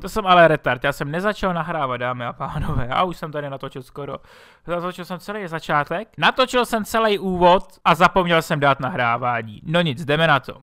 To jsem ale retard, já jsem nezačal nahrávat, dámy a pánové, a už jsem tady natočil skoro. Natočil jsem celý začátek, natočil jsem celý úvod a zapomněl jsem dát nahrávání. No nic, jdeme na to.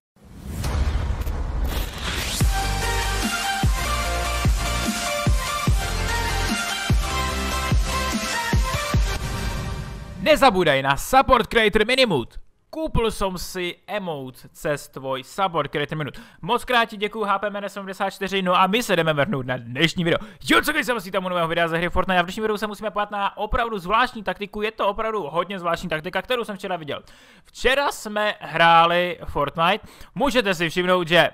Nezabudaj na Support Creator Minimut. Koupil jsem si emote cez tvoj support, který minut. Moc krát ti děkuju HPMN74, no a my se jdeme vrhnout na dnešní video. Jo, co když se musí tomu nového videa ze hry Fortnite a v dnešním videu se musíme pojat na opravdu zvláštní taktiku, je to opravdu hodně zvláštní taktika, kterou jsem včera viděl. Včera jsme hráli Fortnite, můžete si všimnout, že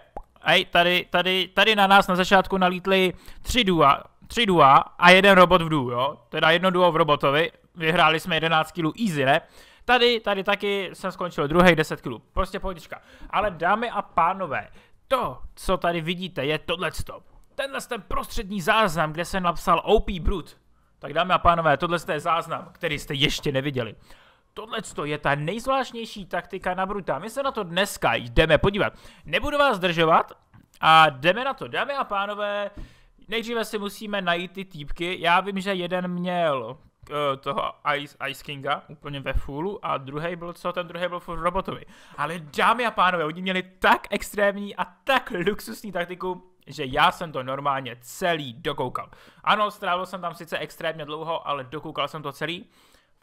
Hej, tady, tady, tady na nás na začátku nalítli tři dua, tři dua a jeden robot v dů, jo? Teda jedno duo v robotovi. Vyhráli jsme 11 kg easy, ne? Tady, tady taky jsem skončil druhý 10 kg. Prostě pohodička. Ale dámy a pánové, to, co tady vidíte, je tohle stop. Tenhle ten prostřední záznam, kde jsem napsal OP Brut. Tak dámy a pánové, tohle je záznam, který jste ještě neviděli. Tohle je ta nejzvláštnější taktika na Bruta. My se na to dneska jdeme podívat. Nebudu vás zdržovat a jdeme na to. Dámy a pánové, nejdříve si musíme najít ty týpky. Já vím, že jeden měl Eh, toho Ice, Ice Kinga úplně ve fullu a druhý byl co, ten druhý byl furt robotovi. Ale dámy a pánové, oni měli tak extrémní a tak luxusní taktiku, že já jsem to normálně celý dokoukal. Ano, strávil jsem tam sice extrémně dlouho, ale dokoukal jsem to celý.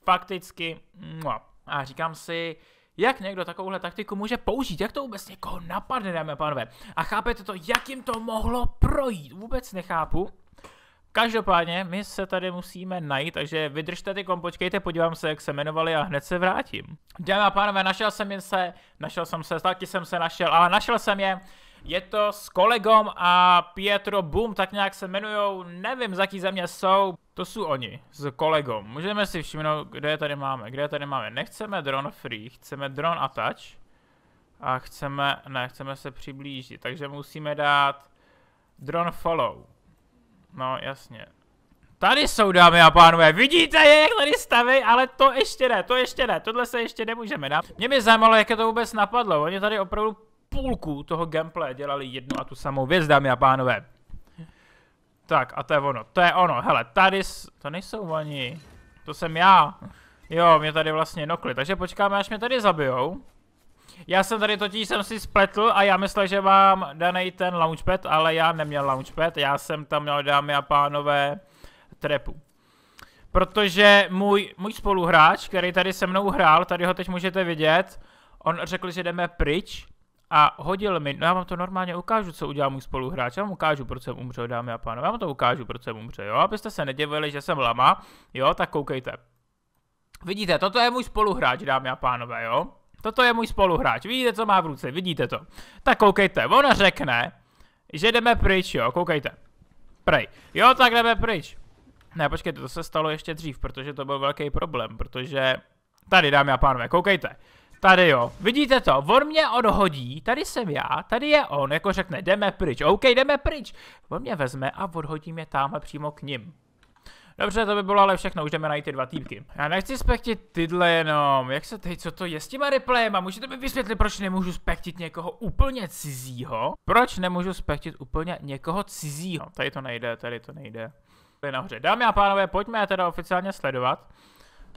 Fakticky, no. A říkám si, jak někdo takovouhle taktiku může použít, jak to vůbec někoho napadne, dámy a pánové. A chápete to, jak jim to mohlo projít, vůbec nechápu. Každopádně, my se tady musíme najít, takže vydržte ty kom, počkejte, podívám se, jak se jmenovali a hned se vrátím. Dámy a pánové, našel jsem jen se, našel jsem se, taky jsem se našel, ale našel jsem je. Je to s kolegom a Pietro Boom, tak nějak se jmenujou, nevím, za jaký země jsou. To jsou oni, s kolegom. Můžeme si všimnout, kde je tady máme, kde je tady máme. Nechceme drone free, chceme drone attach. A chceme, ne, chceme se přiblížit, takže musíme dát drone follow. No, jasně. Tady jsou, dámy a pánové, vidíte je, jak tady staví, ale to ještě ne, to ještě ne, tohle se ještě nemůžeme dát. Mě by zajímalo, jak je to vůbec napadlo, oni tady opravdu půlku toho gameplay dělali jednu a tu samou věc, dámy a pánové. Tak, a to je ono, to je ono, hele, tady, to nejsou oni, to jsem já. Jo, mě tady vlastně nokli, takže počkáme, až mě tady zabijou. Já jsem tady totiž jsem si spletl a já myslel, že mám daný ten launchpad, ale já neměl launchpad, já jsem tam měl, dámy a pánové, trepu. Protože můj, můj spoluhráč, který tady se mnou hrál, tady ho teď můžete vidět, on řekl, že jdeme pryč a hodil mi, no já vám to normálně ukážu, co udělal můj spoluhráč, já vám ukážu, proč jsem umřel, dámy a pánové, já vám to ukážu, proč jsem umřel, jo, abyste se nedivili, že jsem lama, jo, tak koukejte. Vidíte, toto je můj spoluhráč, dámy a pánové, jo. Toto je můj spoluhráč, vidíte, co má v ruce, vidíte to. Tak koukejte, on řekne, že jdeme pryč, jo, koukejte. Prej. Jo, tak jdeme pryč. Ne, počkejte, to se stalo ještě dřív, protože to byl velký problém, protože... Tady, dámy a pánové, koukejte. Tady jo, vidíte to, on mě odhodí, tady jsem já, tady je on, jako řekne, jdeme pryč, OK, jdeme pryč. On mě vezme a odhodí mě tamhle přímo k ním. Dobře, to by bylo ale všechno, už jdeme najít ty dva týpky. Já nechci spektit tyhle jenom, jak se teď, co to je s těma replayma? můžete mi vysvětlit, proč nemůžu spektit někoho úplně cizího? Proč nemůžu spektit úplně někoho cizího? Tady to nejde, tady to nejde. Tady nahoře. Dámy a pánové, pojďme je teda oficiálně sledovat.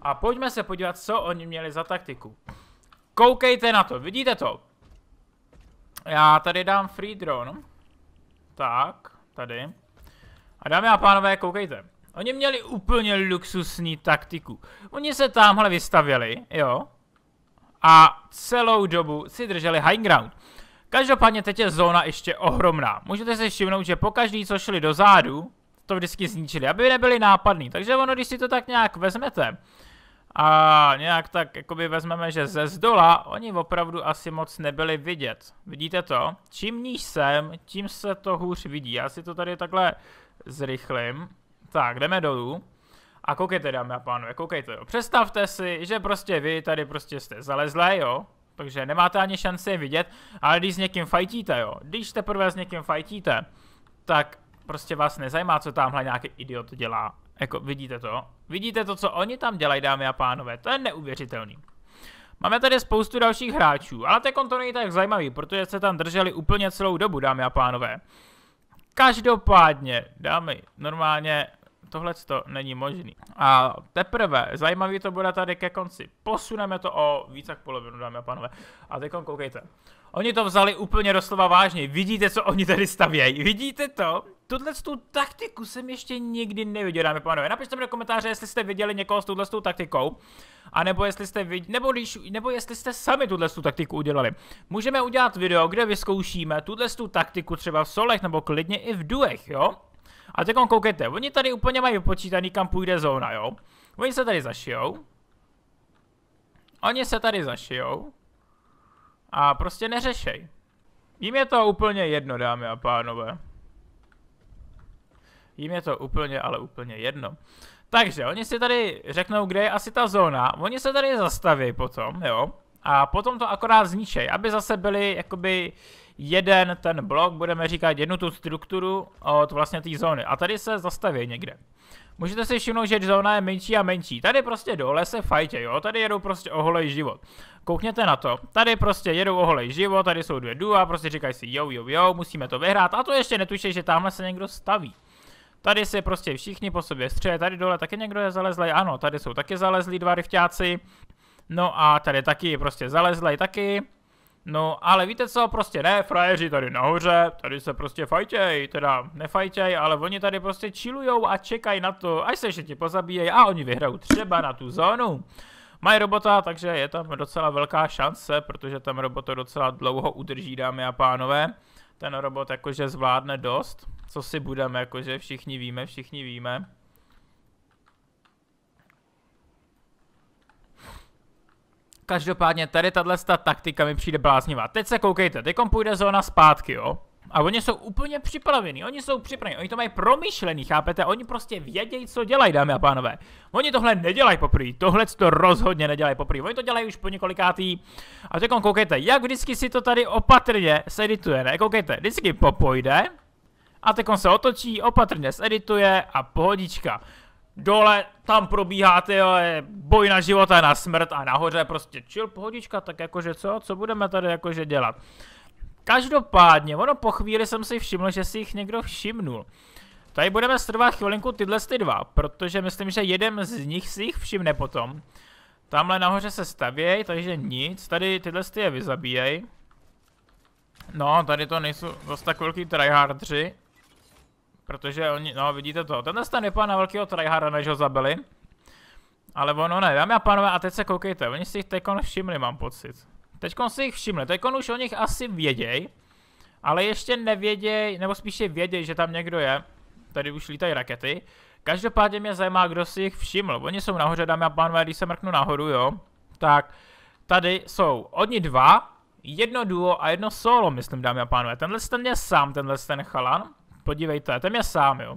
A pojďme se podívat, co oni měli za taktiku. Koukejte na to, vidíte to? Já tady dám free drone. Tak, tady. A dámy a pánové, koukejte. Oni měli úplně luxusní taktiku. Oni se tamhle vystavili, jo, a celou dobu si drželi high ground. Každopádně teď je zóna ještě ohromná. Můžete si všimnout, že pokaždý, co šli dozadu, to vždycky zničili, aby nebyli nápadní. Takže ono, když si to tak nějak vezmete, a nějak tak jakoby vezmeme, že ze zdola oni opravdu asi moc nebyli vidět. Vidíte to? Čím níž jsem, tím se to hůř vidí. Já si to tady takhle zrychlím. Tak, jdeme dolů. A koukejte, dámy a pánové, koukejte, jo. Představte si, že prostě vy tady prostě jste zalezlé, jo. Takže nemáte ani šanci je vidět, ale když s někým fajtíte, jo. Když teprve s někým fajtíte, tak prostě vás nezajímá, co tamhle nějaký idiot dělá. Jako, vidíte to? Vidíte to, co oni tam dělají, dámy a pánové? To je neuvěřitelný. Máme tady spoustu dalších hráčů, ale ten to není tak zajímavý, protože se tam drželi úplně celou dobu, dámy a pánové. Každopádně, dámy, normálně tohle to není možný. A teprve, zajímavý to bude tady ke konci. Posuneme to o více jak polovinu, dámy a pánové. A teď koukejte. Oni to vzali úplně doslova vážně. Vidíte, co oni tady stavějí? Vidíte to? Tuhle tu taktiku jsem ještě nikdy neviděl, dámy pánové. Napište mi do komentáře, jestli jste viděli někoho s tuhle taktikou. A nebo jestli jste vid... nebo, když... nebo jestli jste sami tuhle taktiku udělali. Můžeme udělat video, kde vyzkoušíme tuhle taktiku třeba v solech nebo klidně i v duech, jo? A teď koukejte, oni tady úplně mají vypočítaný, kam půjde zóna, jo. Oni se tady zašijou. Oni se tady zašijou. A prostě neřešej. Jím je to úplně jedno, dámy a pánové. Jím je to úplně, ale úplně jedno. Takže, oni si tady řeknou, kde je asi ta zóna. Oni se tady zastaví potom, jo a potom to akorát zničej, aby zase byli jakoby jeden ten blok, budeme říkat jednu tu strukturu od vlastně té zóny. A tady se zastaví někde. Můžete si všimnout, že zóna je menší a menší. Tady prostě dole se fajtě, jo, tady jedou prostě oholej život. Koukněte na to, tady prostě jedou oholej život, tady jsou dvě dua, prostě říkají si jo, jo, jo, musíme to vyhrát. A to ještě netuší, že tamhle se někdo staví. Tady se prostě všichni po sobě střeje, tady dole taky někdo je zalezlý, ano, tady jsou taky zalezlí dva rifťáci. No a tady taky, prostě i taky. No, ale víte co, prostě ne, frajeři tady nahoře, tady se prostě fajtěj, teda nefajtěj, ale oni tady prostě čilujou a čekají na to, až se ještě pozabíjejí a oni vyhrajou třeba na tu zónu. Mají robota, takže je tam docela velká šance, protože tam robot docela dlouho udrží, dámy a pánové. Ten robot jakože zvládne dost, co si budeme, jakože všichni víme, všichni víme. Každopádně tady tahle taktika mi přijde bláznivá. Teď se koukejte, teď půjde zóna zpátky, jo? A oni jsou úplně připravení. oni jsou připravení. oni to mají promyšlený, chápete? Oni prostě vědějí, co dělají, dámy a pánové. Oni tohle nedělají poprvé, tohle to rozhodně nedělají poprvé, oni to dělají už po několikátý. A teď koukejte, jak vždycky si to tady opatrně sedituje, ne? Koukejte, vždycky popojde, a teď on se otočí, opatrně sedituje a pohodička dole, tam probíhá ty boj na život a na smrt a nahoře prostě chill, pohodička, tak jakože co, co budeme tady jakože dělat. Každopádně, ono po chvíli jsem si všiml, že si jich někdo všimnul. Tady budeme strvat chvilinku tyhle ty dva, protože myslím, že jeden z nich si jich všimne potom. Tamhle nahoře se stavěj, takže nic, tady tyhle ty je vyzabíjej. No, tady to nejsou zase tak velký tryhardři. Protože oni, no vidíte to, tenhle ten vypadá na velkého tryhara, než ho zabili. Ale ono ne, dámy a pánové, a teď se koukejte, oni si jich teďkon všimli, mám pocit. Teďkon si jich všimli, teďkon už o nich asi věděj, ale ještě nevěděj, nebo spíše věděj, že tam někdo je. Tady už lítají rakety. Každopádně mě zajímá, kdo si jich všiml. Oni jsou nahoře, dámy a pánové, když se mrknu nahoru, jo. Tak, tady jsou oni dva, jedno duo a jedno solo, myslím, dámy a pánové. Tenhle ten je sám, tenhle ten chalan. Podívejte, ten je sám, jo?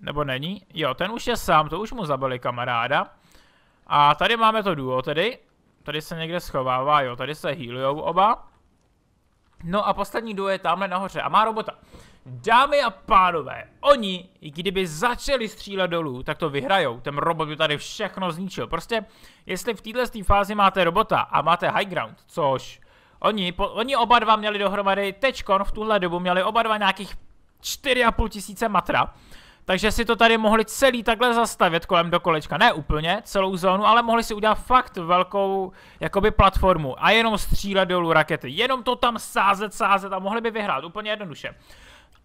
Nebo není? Jo, ten už je sám, to už mu zabili kamaráda. A tady máme to duo tedy. Tady se někde schovává, jo, tady se healujou oba. No a poslední duo je tamhle nahoře a má robota. Dámy a pánové, oni, kdyby začali střílet dolů, tak to vyhrajou. Ten robot by tady všechno zničil. Prostě, jestli v této fázi máte robota a máte high ground, což Oni, po, oni oba dva měli dohromady, tečkon v tuhle dobu měli oba dva nějakých 4,5 tisíce matra. Takže si to tady mohli celý takhle zastavit kolem do kolečka. Ne úplně, celou zónu, ale mohli si udělat fakt velkou jakoby platformu a jenom střílet dolů rakety. Jenom to tam sázet, sázet a mohli by vyhrát, úplně jednoduše.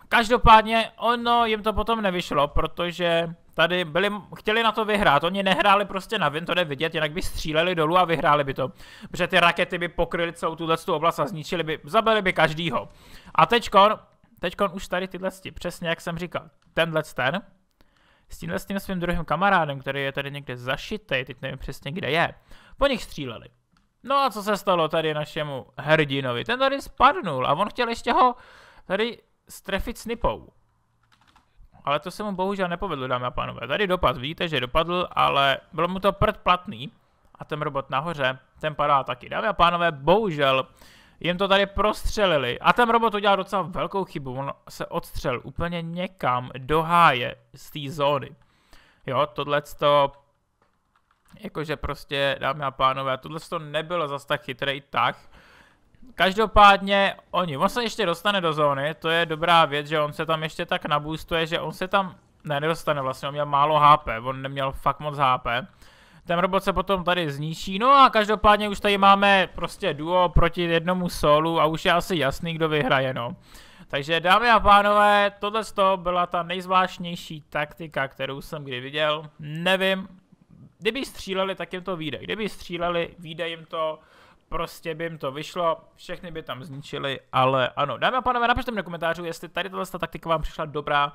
Každopádně ono jim to potom nevyšlo, protože tady byli, chtěli na to vyhrát. Oni nehráli prostě na vin, to jde vidět, jinak by stříleli dolů a vyhráli by to. Protože ty rakety by pokryly celou tuhle oblast a zničili by, zabili by každýho. A teďko Teď už tady tyhle, přesně jak jsem říkal, tenhle ten, s tímhle s tím svým druhým kamarádem, který je tady někde zašitý, teď nevím přesně kde je, po nich stříleli. No a co se stalo tady našemu hrdinovi? Ten tady spadnul a on chtěl ještě ho tady strefit snipou. Ale to se mu bohužel nepovedlo, dámy a pánové. Tady dopad, vidíte, že dopadl, ale bylo mu to prd platný. A ten robot nahoře, ten padá taky. Dámy a pánové, bohužel jim to tady prostřelili. A ten robot udělal docela velkou chybu, on se odstřel úplně někam do háje z té zóny. Jo, tohle to jakože prostě, dámy a pánové, tohle to nebylo zas tak chytrý tak. Každopádně oni, on se ještě dostane do zóny, to je dobrá věc, že on se tam ještě tak nabůstuje, že on se tam, ne, nedostane vlastně, on měl málo HP, on neměl fakt moc HP. Ten robot se potom tady zničí. No a každopádně už tady máme prostě duo proti jednomu solu a už je asi jasný, kdo vyhraje, no. Takže dámy a pánové, tohle z toho byla ta nejzvláštnější taktika, kterou jsem kdy viděl. Nevím, kdyby stříleli, tak jim to vyjde. Kdyby stříleli, vyjde jim to, prostě by jim to vyšlo, všechny by tam zničili, ale ano. Dámy a pánové, napište mi do komentářů, jestli tady tohle taktika vám přišla dobrá,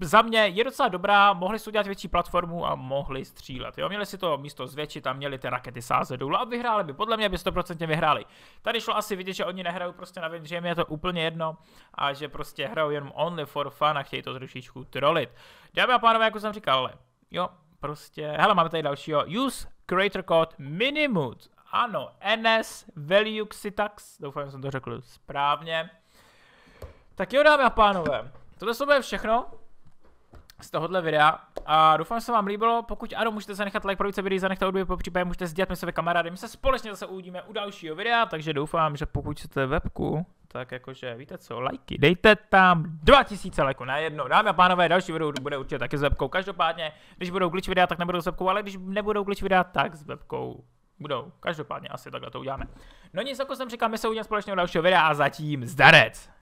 za mě je docela dobrá, mohli si udělat větší platformu a mohli střílet. Jo? Měli si to místo zvětšit a měli ty rakety sázet dolů a vyhráli by. Podle mě by 100% vyhráli. Tady šlo asi vidět, že oni nehrajou prostě na že jim je to úplně jedno a že prostě hrajou jenom only for fun a chtějí to trošičku trolit. Dámy a pánové, jako jsem říkal, ale jo, prostě, hele, máme tady dalšího. Use creator code minimut. Ano, NS value xitax, doufám, že jsem to řekl správně. Tak jo, dámy a pánové, tohle jsou všechno z tohohle videa. A doufám, že se vám líbilo. Pokud ano, můžete zanechat like pro více videí, zanechat odběr, po případě můžete sdílet mi své kamarády. My se společně zase uvidíme u dalšího videa, takže doufám, že pokud chcete webku, tak jakože víte co, lajky, dejte tam 2000 lajků na jedno. Dámy a pánové, další video bude určitě taky s webkou. Každopádně, když budou glitch videa, tak nebudou s webkou, ale když nebudou glitch videa, tak s webkou budou. Každopádně asi takhle to uděláme. No nic, jako jsem říkal, my se uvidíme společně u dalšího videa a zatím zdarec!